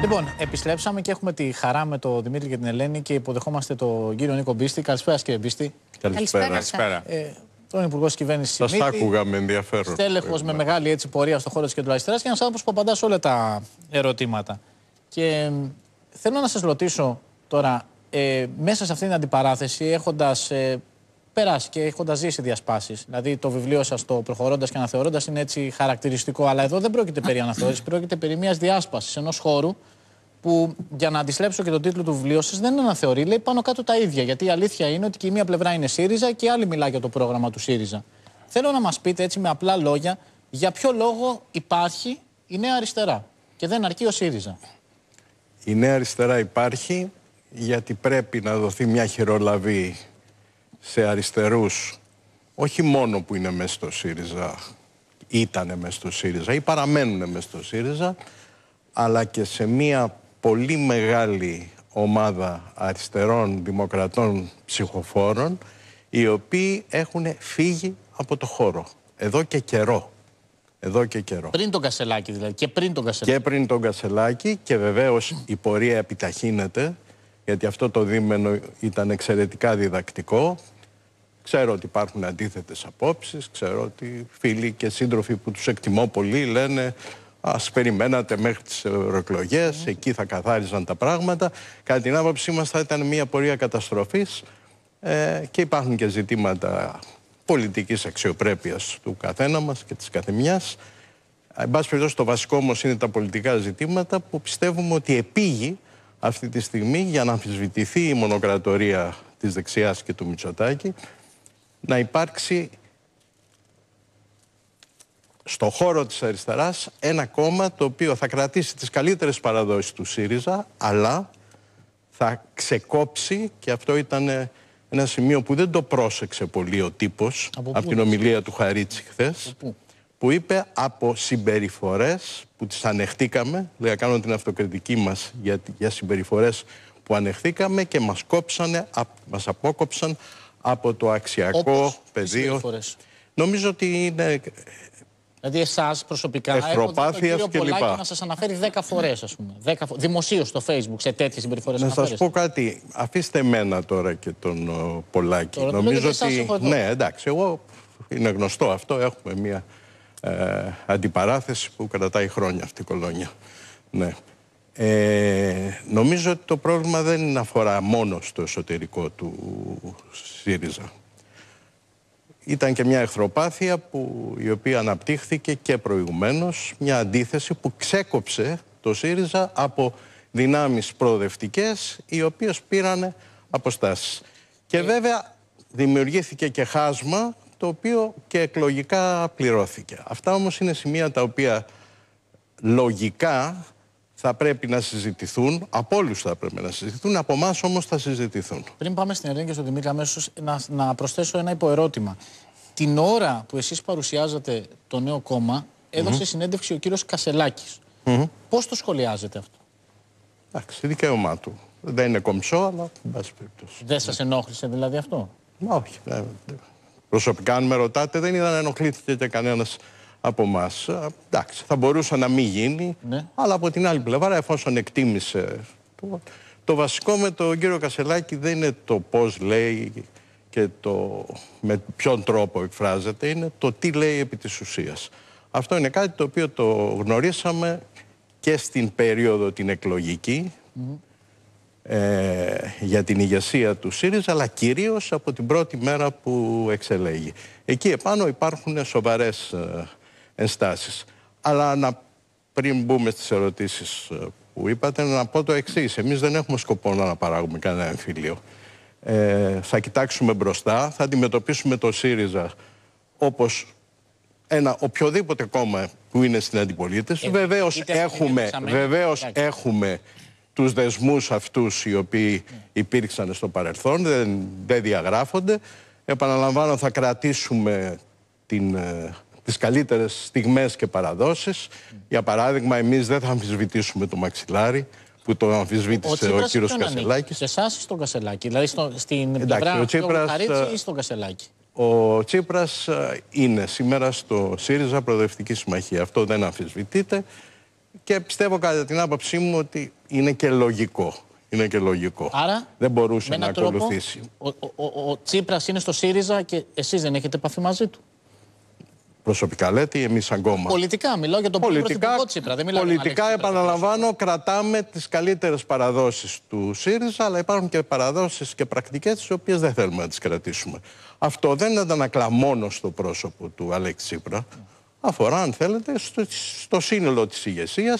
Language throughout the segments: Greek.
Λοιπόν, επιστρέψαμε και έχουμε τη χαρά με τον Δημήτρη και την Ελένη και υποδεχόμαστε τον κύριο Νίκο Μπίστη. Καλησπέρα, κύριε Μπίστη. Καλησπέρα. Καλησπέρα. Ε, τον Υπουργό τη Κυβέρνησης Σας άκουγα με ενδιαφέρον. Στέλεχος με ναι. μεγάλη έτσι, πορεία στον χώρο της κεντροαριστερά και ένας άνθρωπος που απαντά σε όλα τα ερωτήματα. Και θέλω να σας ρωτήσω τώρα, ε, μέσα σε αυτήν την αντιπαράθεση, έχοντας ε, περάσει και έχοντας ζήσει διασπάσεις. Δηλαδή, το βιβλίο σας, το προχωρώντας και αναθεωρώντας, είναι έτσι χαρακτηριστικό. Αλλά εδώ δεν πρόκειται περί αναθεώρησης, πρόκειται περί μιας διάσπασης ενός χώρου που για να αντισλέψω και τον τίτλο του βιβλίου σα, δεν αναθεωρεί. Λέει πάνω κάτω τα ίδια. Γιατί η αλήθεια είναι ότι και η μία πλευρά είναι ΣΥΡΙΖΑ και η άλλη μιλά για το πρόγραμμα του ΣΥΡΙΖΑ. Θέλω να μας πείτε έτσι με απλά λόγια για ποιο λόγο υπάρχει η Νέα Αριστερά και δεν αρκεί ο ΣΥΡΙΖΑ. Η Νέα Αριστερά υπάρχει γιατί πρέπει να δοθεί μια χειρολαβή σε αριστερούς όχι μόνο που είναι μέσα στο ΣΥΡΙΖΑ, ήταν μέσα στο ΣΥΡΙΖΑ ή παραμένουν μέσα στο ΣΥΡΙΖΑ, αλλά και σε μια πολύ μεγάλη ομάδα αριστερών δημοκρατών ψυχοφόρων οι οποίοι έχουν φύγει από το χώρο εδώ και καιρό. Εδώ και καιρό. Πριν τον Κασελάκη δηλαδή και πριν τον Κασελάκη. Και πριν τον Κασελάκη και βεβαίως η πορεία επιταχύνεται γιατί αυτό το δίμενο ήταν εξαιρετικά διδακτικό. Ξέρω ότι υπάρχουν αντίθετες απόψεις, ξέρω ότι φίλοι και σύντροφοι που τους εκτιμώ πολύ λένε Ας περιμένατε μέχρι τις ευρωεκλογές, εκεί θα καθάριζαν τα πράγματα. Κατά την άποψή μας, θα ήταν μια πορεία καταστροφής ε, και υπάρχουν και ζητήματα πολιτικής αξιοπρέπειας του καθένα μας και της καθεμιάς. Ε, εν πάση περιπτώσει, το βασικό όμως είναι τα πολιτικά ζητήματα που πιστεύουμε ότι επήγει αυτή τη στιγμή για να αμφισβητηθεί η μονοκρατορία της δεξιάς και του Μητσοτάκη, να υπάρξει στο χώρο της αριστεράς ένα κόμμα το οποίο θα κρατήσει τις καλύτερες παραδόσεις του ΣΥΡΙΖΑ αλλά θα ξεκόψει και αυτό ήταν ε, ένα σημείο που δεν το πρόσεξε πολύ ο τύπος από, την ομιλία του Χαρίτση χθε. που είπε από συμπεριφορές που τις ανεχτήκαμε, δηλαδή κάνω την αυτοκριτική μας για, για συμπεριφορές που ανεχθήκαμε και μας, κόψανε, μας απόκοψαν από το αξιακό Όπως πεδίο. Νομίζω ότι είναι Δηλαδή, εσάς προσωπικά. Ευπροπάθεια κλπ. Να σας αναφέρει 10 φορές, ας πούμε. 10... Δημοσίως στο Facebook σε τέτοιες συμπεριφορές. Να σας πω κάτι. Αφήστε μένα τώρα και τον ο, Πολάκη. Τώρα, Νομίζω ότι. Ναι, εντάξει. Εγώ είναι γνωστό αυτό. Έχουμε μια ε, αντιπαράθεση που κρατάει χρόνια αυτή η κολόνια. Ναι. Ε, νομίζω ότι το πρόβλημα δεν αφορά μόνο στο εσωτερικό του ΣΥΡΙΖΑ ήταν και μια εχθροπάθεια που, η οποία αναπτύχθηκε και προηγουμένως, μια αντίθεση που ξέκοψε το ΣΥΡΙΖΑ από δυνάμεις προοδευτικές οι οποίες πήραν αποστάσεις. Και ε. βέβαια δημιουργήθηκε και χάσμα το οποίο και εκλογικά πληρώθηκε. Αυτά όμως είναι σημεία τα οποία λογικά θα πρέπει να συζητηθούν, από όλους θα πρέπει να συζητηθούν, από εμάς όμως θα συζητηθούν. Πριν πάμε στην Ελένη και στον Δημήτρη, αμέσως να, να προσθέσω ένα υποερώτημα. Την ώρα που εσείς παρουσιάζατε το νέο κόμμα, συνέντευξη ο κύριος Κασελάκης. Πώς το σχολιάζετε αυτό, Εντάξει, δικαίωμά του. Δεν είναι κομψό, αλλά Δεν σας ενόχλησε δηλαδή αυτό. Μα όχι. Προσωπικά, αν με ρωτάτε, δεν είδα να ενοχλήθηκε κανένας από εμά. Εντάξει, θα μπορούσε να μην γίνει, ναι. αλλά από την άλλη πλευρά, εφόσον εκτίμησε. Το, το βασικό με τον κύριο Κασελάκη δεν είναι το πώς λέει και το με ποιον τρόπο εκφράζεται, είναι το τι λέει επί της ουσίας. Αυτό είναι κάτι το οποίο το γνωρίσαμε και στην περίοδο την εκλογική ε, για την ηγεσία του ΣΥΡΙΖΑ, αλλά κυρίως από την πρώτη μέρα που εξελέγει. Εκεί επάνω υπάρχουν σοβαρές ε, ενστάσεις. Αλλά να, πριν μπούμε στις ερωτήσεις ε, που είπατε, να πω το εξής. Εμείς δεν έχουμε σκοπό να παράγουμε κανένα εμφύλιο. Ε, θα κοιτάξουμε μπροστά, θα αντιμετωπίσουμε το ΣΥΡΙΖΑ όπως ένα οποιοδήποτε κόμμα που είναι στην αντιπολίτευση. Ε, βεβαίως έχουμε, βεβαίως έχουμε τους δεσμούς αυτούς οι οποίοι υπήρξαν στο παρελθόν, δεν, δεν διαγράφονται. Επαναλαμβάνω, θα κρατήσουμε την ε, τις καλύτερες στιγμές και παραδόσεις. Για παράδειγμα, εμείς δεν θα αμφισβητήσουμε το μαξιλάρι που το αμφισβήτησε ο, ο, κύριο Κασελάκης. Σε εσάς ή στον Κασελάκη, δηλαδή στην Εντάξει, πλευρά του ή στον ε, Κασελάκη. Ο Τσίπρας ε, είναι σήμερα στο ΣΥΡΙΖΑ Προοδευτική Συμμαχία. Αυτό δεν αμφισβητείται και πιστεύω κατά την άποψή μου ότι είναι και λογικό. Είναι και λογικό. Άρα, δεν μπορούσε να τρόπο, ακολουθήσει. Ο, ο, ο Τσίπρας είναι στο ΣΥΡΙΖΑ και εσείς δεν έχετε επαφή μαζί του. Προσωπικά λέτε ή εμείς κόμμα Πολιτικά, μιλάω για τον πολιτικό Πρωθυπουργό Τσίπρα. Δεν μιλάω πολιτικά, επαναλαμβάνω, κρατάμε τις καλύτερες παραδόσεις του ΣΥΡΙΖΑ, αλλά υπάρχουν και παραδόσεις και πρακτικές Τις οποίες δεν θέλουμε να τις κρατήσουμε. Αυτό δεν αντανακλά μόνο στο πρόσωπο του Αλέξη Τσίπρα. Αφορά, αν θέλετε, στο, στο σύνολο της ηγεσίας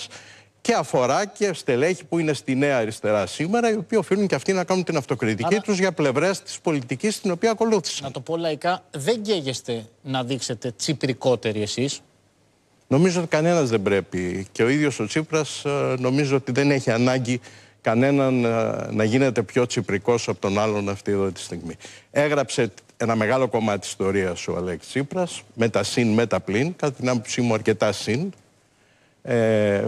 και αφορά και στελέχη που είναι στη Νέα Αριστερά σήμερα, οι οποίοι οφείλουν και αυτοί να κάνουν την αυτοκριτική Άρα... τους για πλευρές της πολιτικής την οποία ακολούθησαν. Να το πω λαϊκά, δεν καίγεστε να δείξετε τσιπρικότεροι εσείς. Νομίζω ότι κανένας δεν πρέπει. Και ο ίδιος ο Τσίπρας ε, νομίζω ότι δεν έχει ανάγκη κανέναν ε, να γίνεται πιο τσιπρικός από τον άλλον αυτή εδώ τη στιγμή. Έγραψε ένα μεγάλο κομμάτι της ιστορίας ο Αλέξη Τσίπρας, με τα συν, με τα πλήν, κατά την άποψή μου αρκετά συν. Ε,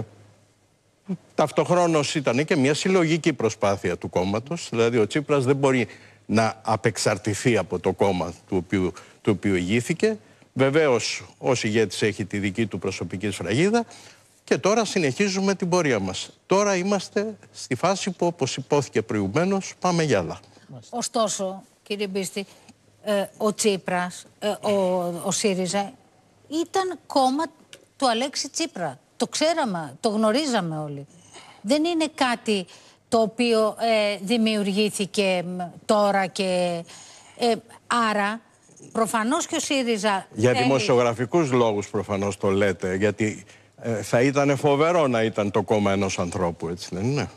Ταυτοχρόνως ήταν και μια συλλογική προσπάθεια του κόμματος. δηλαδή ο Τσίπρας δεν μπορεί να απεξαρτηθεί από το κόμμα του οποίου, του οποίου ηγήθηκε. Βεβαίως ω ηγέτη έχει τη δική του προσωπική σφραγίδα και τώρα συνεχίζουμε την πορεία μας. Τώρα είμαστε στη φάση που όπως υπόθηκε προηγουμένως, πάμε για άλλα. Ωστόσο κύριε Μπίστη, ε, ο Τσίπρας, ε, ο, ο ΣΥΡΙΖΑ ήταν κόμμα του Αλέξη Τσίπρα. Το ξέραμε, το γνωρίζαμε όλοι δεν είναι κάτι το οποίο ε, δημιουργήθηκε τώρα και ε, άρα προφανώς και ο ΣΥΡΙΖΑ... Για δημοσιογραφικούς λόγους προφανώς το λέτε, γιατί ε, θα ήταν φοβερό να ήταν το κόμμα ενός ανθρώπου, έτσι δεν είναι.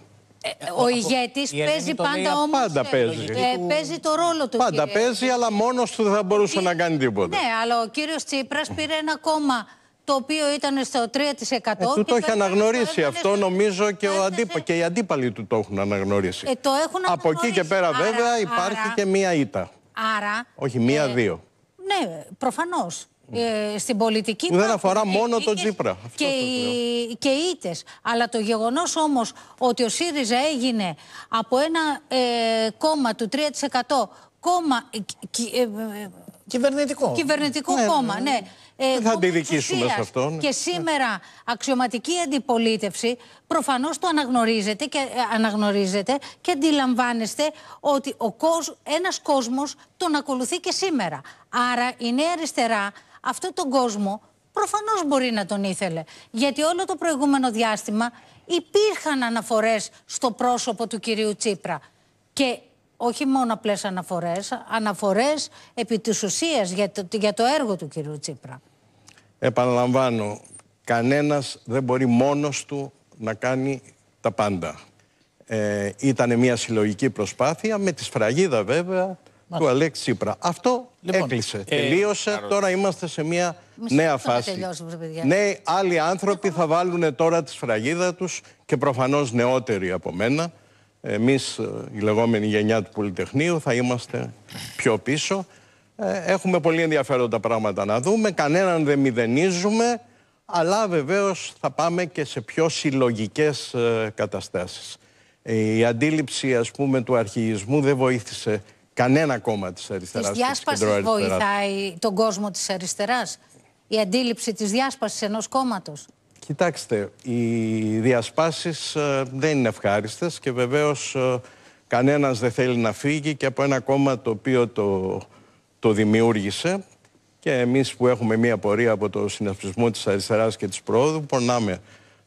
Ο ηγέτης παίζει πάντα όμως... Πάντα παίζει. Παίζει το ρόλο του. Πάντα κύριε. παίζει, αλλά μόνος του δεν θα μπορούσε να κάνει τίποτα. Ναι, αλλά ο κύριος Τσίπρας πήρε ένα κόμμα το οποίο ήταν στο 3%. Ε, του το έχει αναγνωρίσει αυτό, νομίζω και, ο αντίπα... και οι αντίπαλοι του το έχουν αναγνωρίσει. Ε, το έχουν Από εκεί και πέρα, βέβαια, υπάρχει και μία ήττα. Άρα. Όχι, μία-δύο. Ε, ναι, προφανώς. Ε, στην πολιτική Δεν αφορά μόνο τον Τσίπρα. Και, οι, και Αλλά το γεγονός όμως ότι ο ΣΥΡΙΖΑ έγινε από ένα ε, κόμμα του 3% κόμμα... Ε, κυβερνητικό. Κυβερνητικό ναι, κόμμα, ναι. ναι ε, δεν θα αντιδικήσουμε σε αυτόν. Και ναι. σήμερα αξιωματική αντιπολίτευση προφανώς το αναγνωρίζετε και, ε, αναγνωρίζετε και αντιλαμβάνεστε ότι ο κόσμο ένας κόσμος τον ακολουθεί και σήμερα. Άρα η Νέα Αριστερά αυτόν τον κόσμο προφανώς μπορεί να τον ήθελε. Γιατί όλο το προηγούμενο διάστημα υπήρχαν αναφορές στο πρόσωπο του κυρίου Τσίπρα. Και όχι μόνο απλές αναφορές, αναφορές επί της ουσίας για το, για το έργο του κυρίου Τσίπρα. Επαναλαμβάνω, κανένας δεν μπορεί μόνος του να κάνει τα πάντα. Ε, ήταν μια συλλογική προσπάθεια με τη σφραγίδα βέβαια του Αλέξη Τσίπρα. Αυτό λοιπόν, έκλεισε, ε, τελείωσε, τώρα είμαστε σε μια νέα φάση. Ναι, άλλοι άνθρωποι θα βάλουν τώρα τη σφραγίδα τους και προφανώς νεότεροι από μένα εμείς ε, η λεγόμενη γενιά του Πολυτεχνείου θα είμαστε πιο πίσω. Ε, έχουμε πολύ ενδιαφέροντα πράγματα να δούμε, κανέναν δεν μηδενίζουμε, αλλά βεβαίως θα πάμε και σε πιο συλλογικές ε, καταστάσεις. Η αντίληψη ας πούμε του αρχηγισμού δεν βοήθησε κανένα κόμμα της αριστεράς. Της βοηθάει τον κόσμο της αριστεράς, η αντίληψη της διάσπασης ενός κόμματος. Κοιτάξτε, οι διασπάσεις ε, δεν είναι ευχάριστες και βεβαίως ε, κανένας δεν θέλει να φύγει και από ένα κόμμα το οποίο το, το δημιούργησε και εμείς που έχουμε μία πορεία από το συνασπισμό της αριστεράς και της πρόοδου πονάμε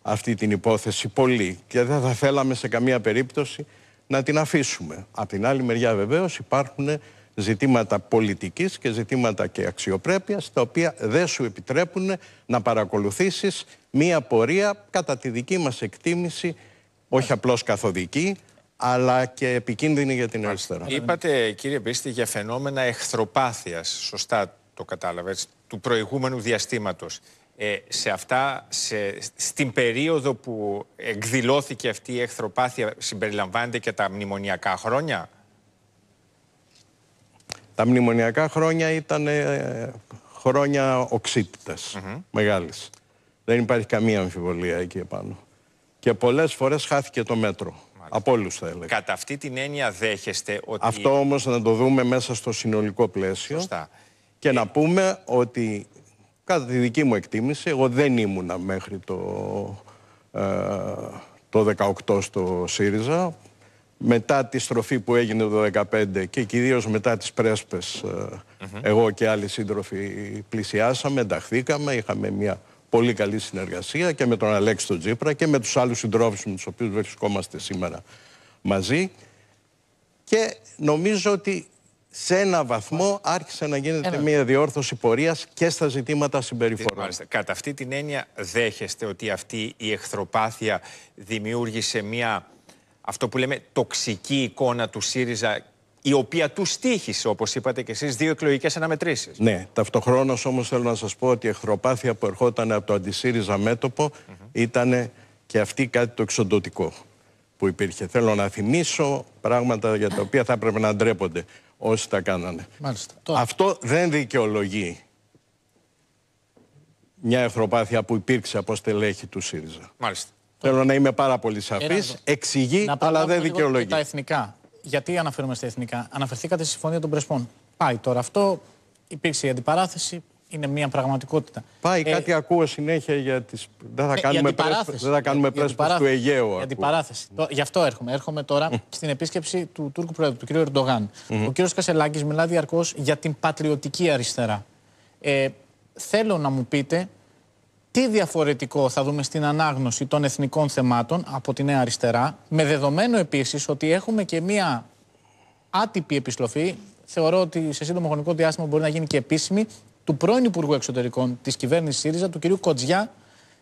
αυτή την υπόθεση πολύ και δεν θα θέλαμε σε καμία περίπτωση να την αφήσουμε. Απ' την άλλη μεριά βεβαίως υπάρχουν ζητήματα πολιτικής και ζητήματα και αξιοπρέπειας, τα οποία δεν σου επιτρέπουν να παρακολουθήσεις μία πορεία κατά τη δική μας εκτίμηση, όχι απλώς καθοδική, αλλά και επικίνδυνη για την αριστερά. Είπατε, κύριε Πίστη, για φαινόμενα εχθροπάθειας, σωστά το κατάλαβα, έτσι, του προηγούμενου διαστήματος. Ε, σε αυτά, σε, στην περίοδο που εκδηλώθηκε αυτή η εχθροπάθεια, συμπεριλαμβάνεται και τα μνημονιακά χρόνια. Τα μνημονιακά χρόνια ήταν ε, χρόνια οξύτητας, mm μεγάλης. Δεν υπάρχει καμία αμφιβολία εκεί επάνω. Και πολλές φορές χάθηκε το μέτρο. Από όλους θα έλεγα. Κατά αυτή την έννοια δέχεστε ότι... Αυτό όμως να το δούμε μέσα στο συνολικό πλαίσιο. Σωστά. Και να πούμε ότι κατά τη δική μου εκτίμηση, εγώ δεν ήμουνα μέχρι το, ε, το 18 στο ΣΥΡΙΖΑ, μετά τη στροφή που έγινε το 2015 και κυρίως μετά τις πρέσπες ε, εγώ και άλλοι σύντροφοι πλησιάσαμε, ενταχθήκαμε, είχαμε μια πολύ καλή συνεργασία και με τον Αλέξη τον Τζίπρα και με τους άλλους συντρόφους με τους οποίους βρισκόμαστε σήμερα μαζί και νομίζω ότι σε ένα βαθμό άρχισε να γίνεται μια διόρθωση πορείας και στα ζητήματα συμπεριφοράς. Κατά αυτή την έννοια, δέχεστε ότι αυτή η εχθροπάθεια δημιούργησε μια αυτό που λέμε τοξική εικόνα του ΣΥΡΙΖΑ η οποία του στήχησε, όπως είπατε και εσείς, δύο εκλογικές αναμετρήσεις. Ναι. Ταυτοχρόνως όμως θέλω να σας πω ότι η εχθροπάθεια που ερχόταν από το αντισύριζα μέτωπο mm -hmm. ήταν και αυτή κάτι το εξοντωτικό που υπήρχε. Θέλω να θυμίσω πράγματα για τα οποία θα έπρεπε να ντρέπονται όσοι τα κάνανε. Μάλιστα. Αυτό δεν δικαιολογεί μια εχθροπάθεια που υπήρξε από στελέχη του ΣΥΡΙΖΑ. Μάλιστα. Θέλω να είμαι πάρα πολύ σαφής. Εξηγεί, αλλά δεν δικαιολογεί. Τα εθνικά. Γιατί αναφέρομαι στα εθνικά. Αναφερθήκατε στη Συμφωνία των Πρεσπών. Πάει τώρα αυτό. Υπήρξε η αντιπαράθεση. Είναι μια πραγματικότητα. Πάει ε, κάτι, ακούω συνέχεια για τις... Δεν θα ε, κάνουμε πρέσπες, δεν του Αιγαίου. Για αντιπαράθεση. Mm. Γι' αυτό έρχομαι. Έρχομαι τώρα mm. στην επίσκεψη του Τούρκου Πρόεδρου, του κ. Ερντογάν. Mm. Ο κ. Κασελάκης μιλά διαρκώς για την πατριωτική αριστερά. Ε, θέλω να μου πείτε τι διαφορετικό θα δούμε στην ανάγνωση των εθνικών θεμάτων από τη Νέα Αριστερά, με δεδομένο επίσης ότι έχουμε και μία άτυπη επιστροφή, θεωρώ ότι σε σύντομο χρονικό διάστημα μπορεί να γίνει και επίσημη, του πρώην Υπουργού Εξωτερικών της κυβέρνησης ΣΥΡΙΖΑ, του κυρίου Κοτζιά,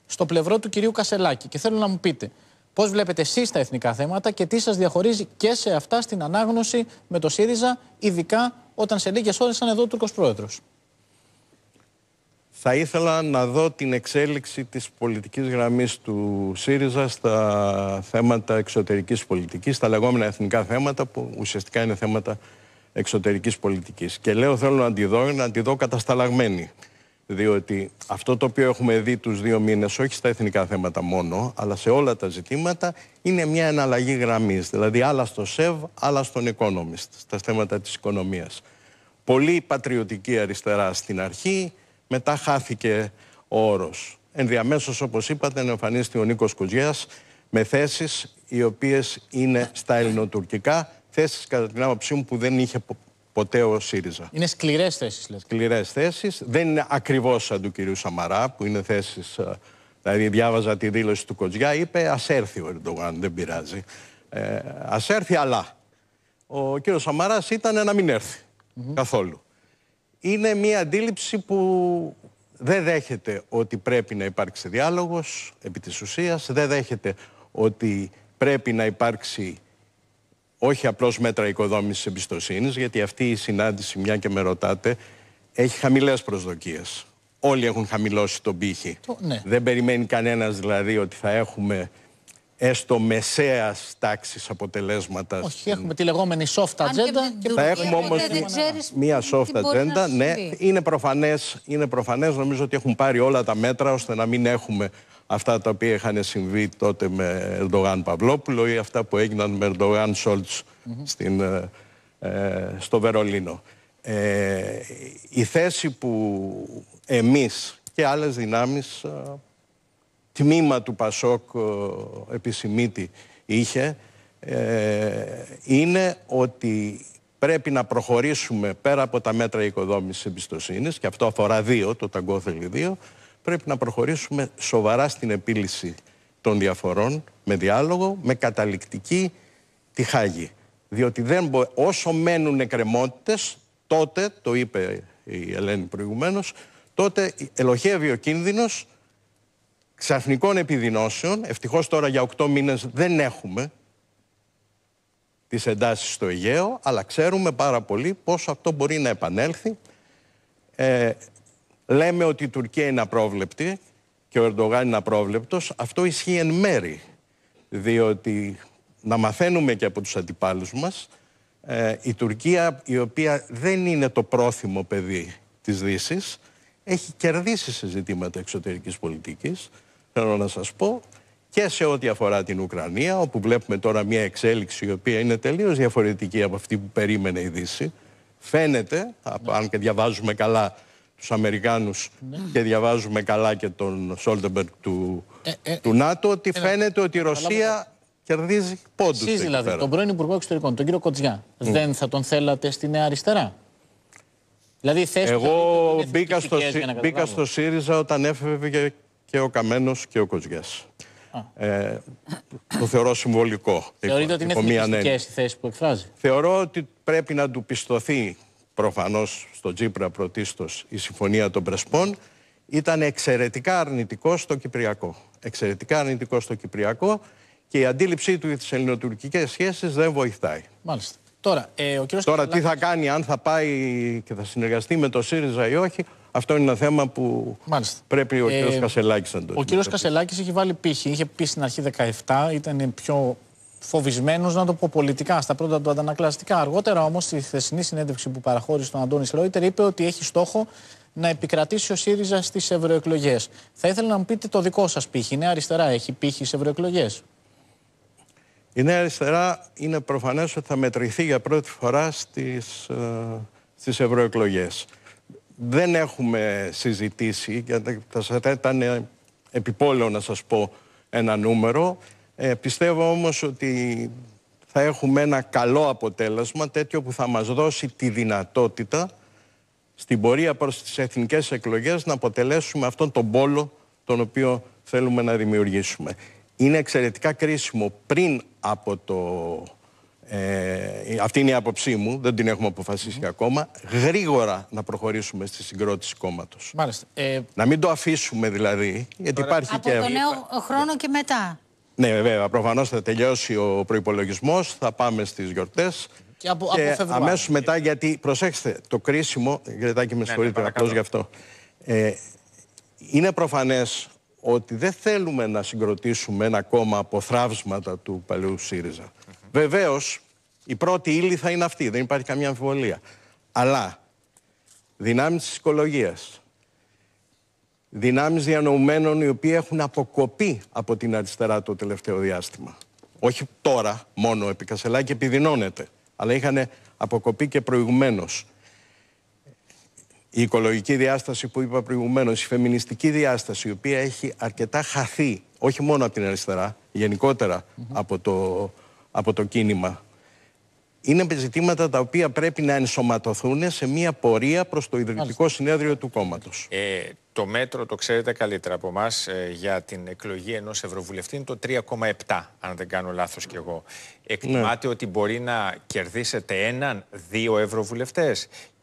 στο πλευρό του κυρίου Κασελάκη. Και θέλω να μου πείτε, Πώς βλέπετε εσείς τα εθνικά θέματα και τι σας διαχωρίζει και σε αυτά στην ανάγνωση με το ΣΥΡΙΖΑ, ειδικά όταν σε λίγες ώρες ήταν εδώ ο Τούρκος Πρόεδρος. Θα ήθελα να δω την εξέλιξη της πολιτικής γραμμής του ΣΥΡΙΖΑ στα θέματα εξωτερικής πολιτικής, στα λεγόμενα εθνικά θέματα που ουσιαστικά είναι θέματα εξωτερικής πολιτικής. Και λέω θέλω να τη δω, να τη δω κατασταλαγμένη. Διότι αυτό το οποίο έχουμε δει τους δύο μήνες, όχι στα εθνικά θέματα μόνο, αλλά σε όλα τα ζητήματα, είναι μια εναλλαγή γραμμής. Δηλαδή άλλα στο ΣΕΒ, άλλα στον Economist, στα θέματα της οικονομίας. Πολύ πατριωτική αριστερά στην αρχή, μετά χάθηκε ο όρος. Ενδιαμέσως, όπως είπατε, εμφανίστηκε ο Νίκος Κουτζιάς με θέσεις οι οποίες είναι στα ελληνοτουρκικά, θέσεις κατά την άποψή μου που δεν είχε ποτέ ο ΣΥΡΙΖΑ. Είναι σκληρές θέσεις, λέτε. Σκληρές θέσεις. Δεν είναι ακριβώς σαν του κυρίου Σαμαρά, που είναι θέσεις. Ε, δηλαδή, διάβαζα τη δήλωση του Κοτζιά, είπε Ας έρθει ο Ερντογάν, δεν πειράζει. Ε, Ας έρθει, αλλά. Ο κύριος Σαμαράς ήταν να μην έρθει καθόλου είναι μια αντίληψη που δεν δέχεται ότι πρέπει να υπάρξει διάλογος επί της ουσίας, δεν δέχεται ότι πρέπει να υπάρξει όχι απλώς μέτρα οικοδόμησης εμπιστοσύνης, γιατί αυτή η συνάντηση, μια και με ρωτάτε, έχει χαμηλές προσδοκίες. Όλοι έχουν χαμηλώσει τον πύχη. Το, ναι. Δεν περιμένει κανένας δηλαδή ότι θα έχουμε έστω μεσαίας τάξης αποτελέσματας. Όχι, έχουμε τη λεγόμενη soft agenda. Και... Θα έχουμε όμω μία soft agenda. Ναι, είναι προφανές, είναι προφανές, νομίζω ότι έχουν πάρει όλα τα μέτρα ώστε να μην έχουμε αυτά τα οποία είχαν συμβεί τότε με Ερντογάν Παυλόπουλο ή αυτά που έγιναν με Ερντογάν Σόλτ ε, ε, στο Βερολίνο. Ε, η θέση που εμείς και άλλες δυνάμεις τμήμα του Πασόκ ε, επισημίτη είχε ε, είναι ότι πρέπει να προχωρήσουμε πέρα από τα μέτρα οικοδόμησης εμπιστοσύνης και αυτό αφορά δύο, το ταγκόθελη δύο πρέπει να προχωρήσουμε σοβαρά στην επίλυση των διαφορών με διάλογο, με καταληκτική τη Διότι δεν όσο μένουν εκκρεμότητες, τότε, το είπε η Ελένη προηγουμένως, τότε ελοχεύει ο κίνδυνος ξαφνικών επιδεινώσεων, ευτυχώς τώρα για οκτώ μήνες δεν έχουμε τις εντάσεις στο Αιγαίο, αλλά ξέρουμε πάρα πολύ πόσο αυτό μπορεί να επανέλθει. Ε, λέμε ότι η Τουρκία είναι απρόβλεπτη και ο Ερντογάν είναι απρόβλεπτος. Αυτό ισχύει εν μέρη, διότι να μαθαίνουμε και από τους αντιπάλους μας, ε, η Τουρκία, η οποία δεν είναι το πρόθυμο παιδί της δύσης, έχει κερδίσει σε ζητήματα εξωτερικής πολιτικής θέλω να σας πω, και σε ό,τι αφορά την Ουκρανία, όπου βλέπουμε τώρα μια εξέλιξη η οποία είναι τελείως διαφορετική από αυτή που περίμενε η Δύση. Φαίνεται, αν και διαβάζουμε καλά τους Αμερικάνους ναι. και διαβάζουμε καλά και τον Σόλτεμπεργκ του, ε, ε, του ΝΑΤΟ, ότι φαίνεται ότι η Ρωσία κερδίζει πόντους. Εσείς δηλαδή, τον πρώην Υπουργό Εξωτερικών, τον κύριο Κοτζιά, mm. δεν θα τον θέλατε στη Νέα Αριστερά. Δηλαδή, θέση Εγώ μπήκα στο, μπήκα στο ΣΥΡΙΖΑ όταν έφευγε και ο Καμένος και ο Κοτσιάς. Ε, το θεωρώ συμβολικό. Θεωρείτε ότι είναι εθνικιστικές οι θέσεις που εκφράζει. Θεωρώ ότι πρέπει να του πιστωθεί προφανώς στον Τζίπρα πρωτίστως η Συμφωνία των Πρεσπών. Ήταν εξαιρετικά αρνητικό στο Κυπριακό. Εξαιρετικά αρνητικό στο Κυπριακό και η αντίληψή του για τις ελληνοτουρκικές σχέσεις δεν βοηθάει. Μάλιστα. Τώρα, ε, ο Τώρα τι θα κάνει, αν θα πάει και θα συνεργαστεί με το ΣΥΡΙΖΑ ή όχι, αυτό είναι ένα θέμα που πρέπει ο ε, κ. να το Ο κ. Κασελάκης έχει βάλει πύχη. Είχε πει στην αρχή 17, ήταν πιο φοβισμένος, να το πω πολιτικά, στα πρώτα του αντανακλαστικά. Αργότερα όμως, στη χθεσινή συνέντευξη που παραχώρησε τον Αντώνη Ρόιτερ, είπε ότι έχει στόχο να επικρατήσει ο ΣΥΡΙΖΑ στις ευρωεκλογές. Θα ήθελα να μου πείτε το δικό σας πύχη. Η Νέα Αριστερά έχει πύχη στις ευρωεκλογές. Η Νέα Αριστερά είναι προφανές ότι θα μετρηθεί για πρώτη φορά στις στις ε, ευρωεκλογές δεν έχουμε συζητήσει, γιατί θα ήταν επιπόλαιο να σας πω ένα νούμερο. Ε, πιστεύω όμως ότι θα έχουμε ένα καλό αποτέλεσμα, τέτοιο που θα μας δώσει τη δυνατότητα στην πορεία προς τις εθνικές εκλογές να αποτελέσουμε αυτόν τον πόλο τον οποίο θέλουμε να δημιουργήσουμε. Είναι εξαιρετικά κρίσιμο πριν από το ε, αυτή είναι η άποψή μου, δεν την έχουμε αποφασίσει ακόμα. Γρήγορα να προχωρήσουμε στη συγκρότηση κόμματος. Ε... Να μην το αφήσουμε δηλαδή, γιατί υπάρχει Από και. Από τον νέο χρόνο και μετά. Ναι, βέβαια. Προφανώς θα τελειώσει ο προπολογισμό, θα πάμε στις γιορτές. Και, από, και από αμέσως μετά, γιατί προσέξτε, το κρίσιμο, γιατί με ναι, ναι, συγχωρείτε ναι, γι' αυτό, ε, είναι προφανές ότι δεν θέλουμε να συγκροτήσουμε ένα κόμμα από θράψματα του παλαιού ΣΥΡΙΖΑ. Βεβαίως, η πρώτη ύλη θα είναι αυτή, δεν υπάρχει καμία αμφιβολία. Αλλά δυνάμεις της οικολογίας, δυνάμεις διανοουμένων οι οποίοι έχουν αποκοπεί από την αριστερά το τελευταίο διάστημα. Όχι τώρα μόνο, επί Κασελάκη επιδεινώνεται, αλλά είχαν αποκοπεί και προηγουμένως. Η οικολογική διάσταση που είπα προηγουμένως, η φεμινιστική διάσταση, η οποία έχει αρκετά χαθεί, όχι μόνο από την αριστερά, γενικότερα από το από το κίνημα. Είναι ζητήματα τα οποία πρέπει να ενσωματωθούν σε μια πορεία προς το ιδρυτικό συνέδριο του κόμματος. Ε, το μέτρο, το ξέρετε καλύτερα από εμάς, ε, για την εκλογή ενός Ευρωβουλευτή είναι το 3,7, αν δεν κάνω λάθος κι εγώ. Ναι. Εκτιμάτε ότι μπορεί να κερδίσετε έναν, δύο Ευρωβουλευτές,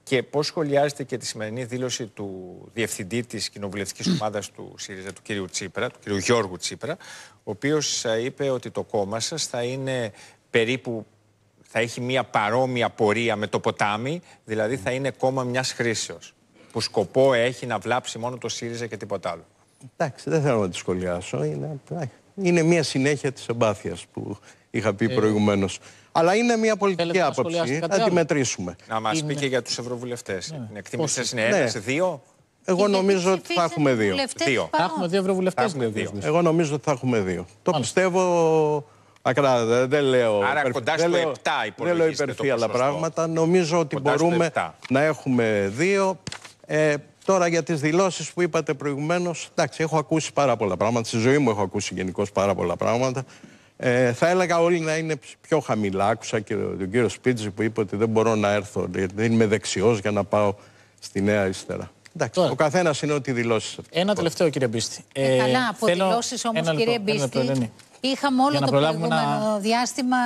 και πώς σχολιάζεται και τη σημερινή δήλωση του διευθυντή της κοινοβουλευτικής ομάδας του ΣΥΡΙΖΑ, του κ. Τσίπρα, του κ. Γιώργου Τσίπρα, ο οποίος ε, είπε ότι το κόμμα σας θα είναι περίπου. θα έχει μια παρόμοια πορεία με το ποτάμι, δηλαδή θα είναι κόμμα μιας χρήσεως. Που σκοπό έχει να βλάψει μόνο το ΣΥΡΙΖΑ και τίποτα άλλο. Εντάξει, δεν θέλω να τη σχολιάσω. Είναι, είναι μια συνέχεια της εμπάθειας που είχα πει ε... Αλλά είναι μια πολιτική άποψη. Να τη μετρήσουμε. Να μας πει και για τους ευρωβουλευτές. Ναι. Εκτιμήσει είναι ένας, ναι. δύο. Εγώ νομίζω ότι θα έχουμε δύο. Θα έχουμε δύο ευρωβουλευτές. Εγώ νομίζω ότι θα έχουμε δύο. Το πιστεύω Ακρά, δεν, λέω. Άρα κοντά στο 7 Δεν λέω υπερφύαλα πράγματα. Νομίζω ότι κοντά μπορούμε να έχουμε δύο. Ε, τώρα για τις δηλώσεις που είπατε προηγουμένως. Εντάξει, έχω ακούσει πάρα πολλά πράγματα. Στη ζωή μου έχω ακούσει γενικώς πάρα πολλά πράγματα. Ε, θα έλεγα όλοι να είναι πιο χαμηλά. Άκουσα και τον κύριο Σπίτζη που είπε ότι δεν μπορώ να έρθω, γιατί δεν είμαι δεξιός για να πάω στη Νέα Αριστερά. Εντάξει, ο καθένας είναι ό,τι δηλώσεις. Ένα τελευταίο, κύριε Μπίστη. Ε, ε, καλά, από δηλώσει όμω, κύριε Μπίστη. Είχαμε όλο το προηγούμενο διάστημα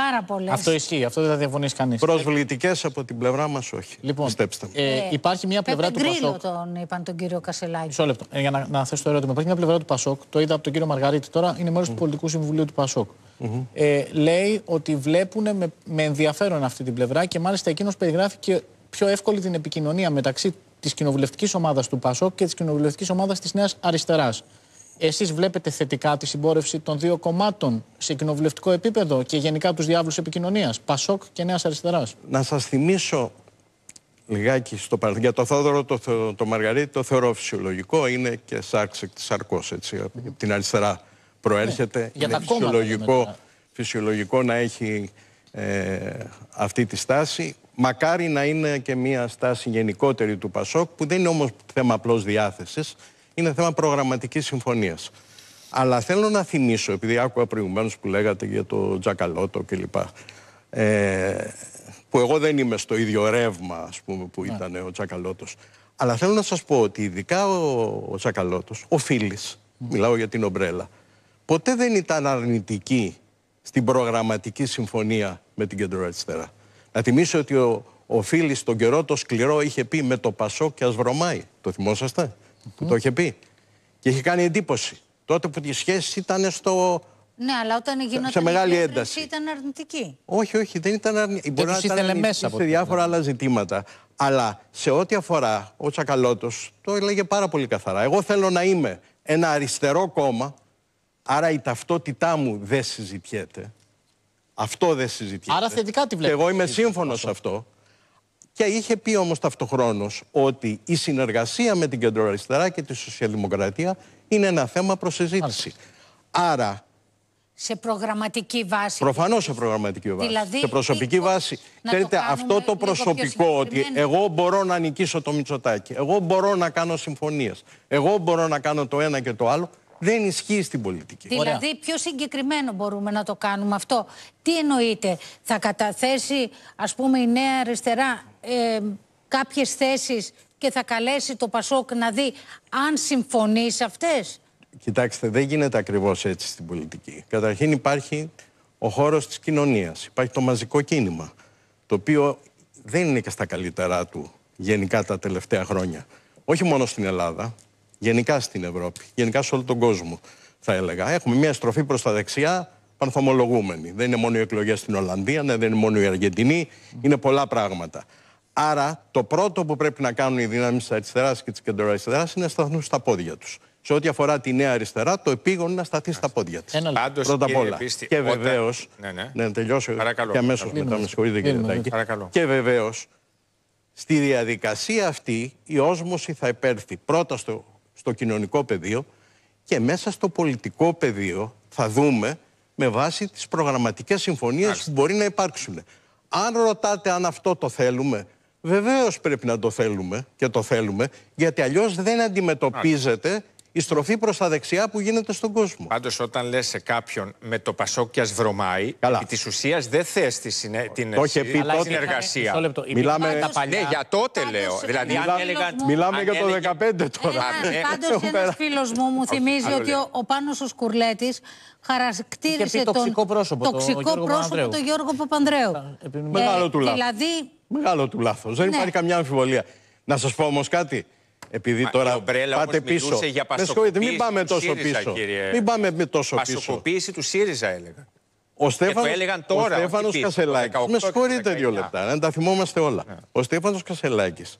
Πάρα πολλές. Αυτό ισχύει, αυτό δεν θα διαφωνήσει κανείς. Προσβλητικές από την πλευρά μας, όχι. Λοιπόν, πιστέψτε ε, ε, υπάρχει μια πλευρά Πασόκ του Γκρίλο τον είπαν τον κύριο Κασελάκη. Μισό λεπτό. Ε, για να, να θέσω το ερώτημα. Υπάρχει μια πλευρά του Πασόκ, το είδα από τον κύριο Μαργαρίτη τώρα, είναι μέρος του Πολιτικού Συμβουλίου του Πασόκ. ε, λέει ότι βλέπουν με, με ενδιαφέρον αυτή την πλευρά και μάλιστα εκείνος περιγράφει και πιο εύκολη την επικοινωνία μεταξύ της κοινοβουλευτικής ομάδας του Πασόκ και της κοινοβουλευτικής ομάδας της Νέας Αριστεράς. Εσείς βλέπετε θετικά τη συμπόρευση των δύο κομμάτων σε κοινοβουλευτικό επίπεδο και γενικά τους διάβλους επικοινωνίας, Πασόκ και Νέας Αριστεράς. Να σας θυμίσω λιγάκι στο παρελθόν. Για το Θόδωρο, το, το, Μαργαρίτη, το θεωρώ φυσιολογικό. Είναι και σάρξεκ σαρκός, έτσι. την αριστερά προέρχεται. Ναι, φυσιολογικό, κόμματα, φυσιολογικό να έχει ε, αυτή τη στάση. Μακάρι να είναι και μια στάση γενικότερη του Πασόκ, που δεν είναι όμως θέμα απλώς διάθεσης είναι θέμα προγραμματικής συμφωνίας. Αλλά θέλω να θυμίσω, επειδή άκουγα προηγουμένως που λέγατε για το Τζακαλώτο κλπ. Ε, που εγώ δεν είμαι στο ίδιο ρεύμα ας πούμε, που ναι. ήταν ο Τζακαλώτος. Αλλά θέλω να σας πω ότι ειδικά ο, ο ο Φίλης, μιλάω για την ομπρέλα, ποτέ δεν ήταν αρνητική στην προγραμματική συμφωνία με την κεντροαριστερά. Να θυμίσω ότι ο, ο Φίλης τον καιρό το σκληρό είχε πει με το Πασό και ας βρωμάει. Το θυμόσαστε που το είχε πει. Και είχε κάνει εντύπωση. Τότε που οι σχέσεις ήταν στο. Ναι, αλλά όταν γινόταν σε μεγάλη ένταση. ήταν αρνητική. Όχι, όχι, δεν ήταν αρνητική. Μπορεί να ήταν αρνητική μέσα σε διάφορα άλλα ζητήματα. Αλλά σε ό,τι αφορά ο Τσακαλώτος, το έλεγε πάρα πολύ καθαρά. Εγώ θέλω να είμαι ένα αριστερό κόμμα, άρα η ταυτότητά μου δεν συζητιέται. Αυτό δεν συζητιέται. Άρα θετικά τη βλέπω. Και εγώ είμαι σύμφωνο σε αυτό. Και είχε πει όμως ταυτοχρόνως ότι η συνεργασία με την κεντροαριστερά και τη σοσιαλδημοκρατία είναι ένα θέμα προς συζήτηση. Άρα. Σε προγραμματική βάση. Προφανώς σε προγραμματική βάση. Δηλαδή, σε προσωπική ε, βάση. θέλετε αυτό το προσωπικό ότι εγώ μπορώ να νικήσω το Μητσοτάκι, εγώ μπορώ να κάνω συμφωνίες, εγώ μπορώ να κάνω το ένα και το άλλο, δεν ισχύει στην πολιτική. Δηλαδή, πιο συγκεκριμένο μπορούμε να το κάνουμε αυτό. Τι εννοείται, θα καταθέσει, ας πούμε, η Νέα Αριστερά ε, κάποιες θέσεις και θα καλέσει το Πασόκ να δει αν συμφωνεί σε αυτές. Κοιτάξτε, δεν γίνεται ακριβώς έτσι στην πολιτική. Καταρχήν υπάρχει ο χώρος της κοινωνίας, υπάρχει το μαζικό κίνημα, το οποίο δεν είναι και στα καλύτερά του γενικά τα τελευταία χρόνια. Όχι μόνο στην Ελλάδα, Γενικά στην Ευρώπη, γενικά σε όλο τον κόσμο, θα έλεγα. Έχουμε μια στροφή προς τα δεξιά, πανθομολογούμενη. Δεν είναι μόνο οι εκλογές στην Ολλανδία, ναι, δεν είναι μόνο η Αργεντινή, είναι πολλά πράγματα. Άρα, το πρώτο που πρέπει να κάνουν οι δυνάμεις της αριστεράς και της κεντροαριστεράς είναι να σταθούν στα πόδια τους. Σε ό,τι αφορά τη νέα αριστερά, το επίγον να σταθεί στα πόδια της. Πρώτα απ' όλα. Πίστη, και βεβαίω. Όταν... Ναι, ναι, ναι. τελειώσω. Παρακαλώ, και αμέσως μετά, με συγχωρείτε κύριε Τάκη. Και βεβαίως, στη διαδικασία αυτή η όσμωση θα επέρθει πρώτα στο στο κοινωνικό πεδίο και μέσα στο πολιτικό πεδίο θα δούμε με βάση τις προγραμματικές συμφωνίες που μπορεί να υπάρξουν. Αν ρωτάτε αν αυτό το θέλουμε, βεβαίως πρέπει να το θέλουμε και το θέλουμε, γιατί αλλιώς δεν αντιμετωπίζεται η στροφή προς τα δεξιά που γίνεται στον κόσμο. Πάντως, όταν λες σε κάποιον με το Πασόκια βρωμάει, επί της ουσίας δεν θες τη την είχε εργασία. Μιλάμε τα παλιά. Ναι, για τότε λέω. Ε, δηλαδή, Μιλάμε για το 15 τώρα. Ε, Πάντως, ε, ένα φίλος μου μου θυμίζει ότι ο, Πάνος Πάνο ο Σκουρλέτης χαρακτήρισε τον τοξικό πρόσωπο του Γιώργου Παπανδρέου. Δηλαδή- Μεγάλο του λάθο. Μεγάλο του λάθος. Δεν ναι. υπάρχει καμιά αμφιβολία. Να σας πω όμως κάτι. Επειδή τώρα πάτε πίσω. Για με μην πάμε τόσο πίσω. Μην πάμε τόσο πίσω. Πασοκοποίηση του ΣΥΡΙΖΑ έλεγα. Ο Στέφανος, Κασελάκης, με συγχωρείτε δύο λεπτά, να τα θυμόμαστε όλα. Ναι. Ο Στέφανος Κασελάκης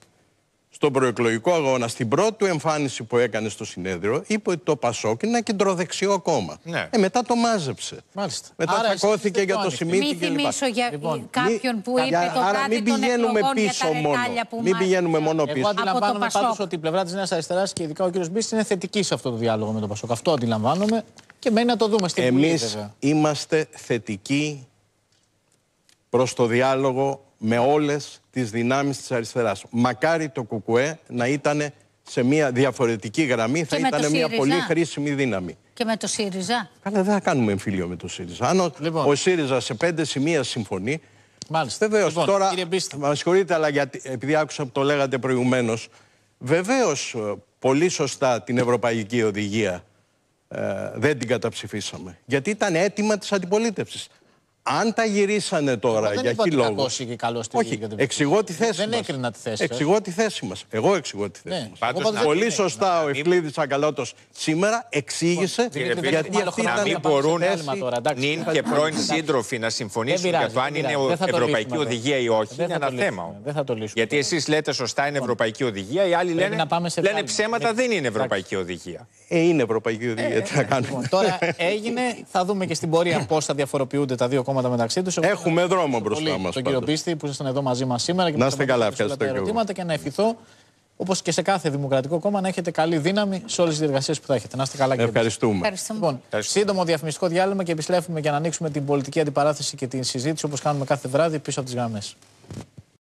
στον προεκλογικό αγώνα, στην πρώτη του εμφάνιση που έκανε στο συνέδριο, είπε ότι το Πασόκ είναι ένα κεντροδεξιό κόμμα. Ναι. Ε, μετά το μάζεψε. Μάλιστα. Μετά άρα, τσακώθηκε για το σημείο του. Μην θυμίσω για λοιπόν, κάποιον που είπε το το άρα, μην πηγαίνουμε πίσω μόνο. μην πηγαίνουμε μόνο πίσω. Εγώ αντιλαμβάνομαι πάντως ότι η πλευρά της Νέας Αριστεράς και ειδικά ο κ. Μπίση είναι θετική σε αυτό το διάλογο με το Πασόκ. Αυτό αντιλαμβάνομαι και μένει να το δούμε στην Εμεί είμαστε θετικοί προς το διάλογο με όλες τις δυνάμεις της αριστεράς. Μακάρι το ΚΚΕ να ήταν σε μια διαφορετική γραμμή, θα ήταν μια πολύ χρήσιμη δύναμη. Και με το ΣΥΡΙΖΑ. Καλά, δεν θα κάνουμε εμφύλιο με το ΣΥΡΙΖΑ. Αν ο λοιπόν. ΣΥΡΙΖΑ σε πέντε σημεία συμφωνεί. Μάλιστα. Βεβαίως λοιπόν, τώρα. Με συγχωρείτε, αλλά γιατί, επειδή άκουσα που το λέγατε προηγουμένως. Βεβαίως ε, πολύ σωστά την Ευρωπαϊκή Οδηγία ε, δεν την καταψηφίσαμε. Γιατί ήταν αίτημα της αντιπολίτευσης. Αν τα γυρίσανε τώρα Εγώ για εκεί λόγο. Δεν καλό στην Όχι, εξηγώ τη θέση Δεν μας. έκρινα τη θέση. Ε. Εξηγώ τη θέση μας. Εγώ εξηγώ τη θέση ναι. πολύ να... Πολύ σωστά ο Ευκλήδη Αγκαλώτος σήμερα εξήγησε λοιπόν, γιατί αυτή ήταν η μπορούν νυν και πρώην σύντροφοι να συμφωνήσουν για το αν είναι ευρωπαϊκή οδηγία ή όχι. Είναι ένα θέμα. Δεν θα το λύσουμε. Γιατί εσείς λέτε σωστά είναι λοιπόν. ευρωπαϊκή οδηγία, οι άλλοι λένε, λένε ψέματα δεν είναι ευρωπαϊκή οδηγία. Ε, είναι ευρωπαϊκή οδηγία. Ε, ε, λοιπόν, τώρα έγινε, θα δούμε και στην πορεία πώς θα διαφοροποιούνται τα δύο κόμματα μεταξύ τους. Έχουμε δρόμο μπροστά μας. Τον κύριο Πίστη που ήσασταν εδώ μαζί μας σήμερα. Και να είστε καλά, ευχαριστώ και ερωτήματα και να ευχηθώ Όπως και σε κάθε δημοκρατικό κόμμα, να έχετε καλή δύναμη σε όλες τις διεργασίες που θα έχετε. Να είστε καλά και Ευχαριστούμε. Ευχαριστούμε. Λοιπόν, σύντομο διαφημιστικό διάλειμμα και επιστρέφουμε για να ανοίξουμε την πολιτική αντιπαράθεση και την συζήτηση όπως κάνουμε κάθε βράδυ πίσω από τις γραμμές.